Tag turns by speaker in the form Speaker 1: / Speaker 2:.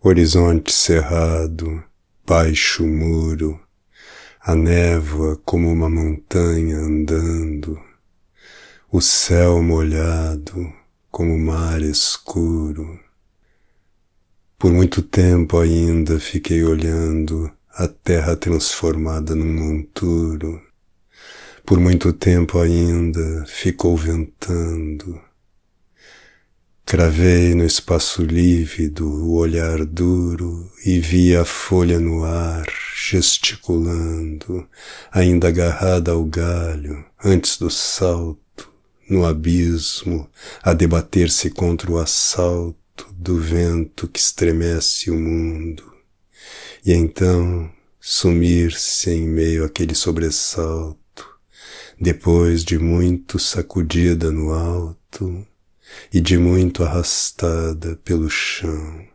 Speaker 1: horizonte cerrado, baixo muro, a névoa como uma montanha andando, o céu molhado como mar escuro. Por muito tempo ainda fiquei olhando a terra transformada num monturo. Por muito tempo ainda ficou ventando Cravei no espaço lívido o olhar duro e vi a folha no ar, gesticulando, ainda agarrada ao galho, antes do salto, no abismo, a debater-se contra o assalto do vento que estremece o mundo. E então sumir-se em meio àquele sobressalto, depois de muito sacudida no alto, e de muito arrastada pelo chão.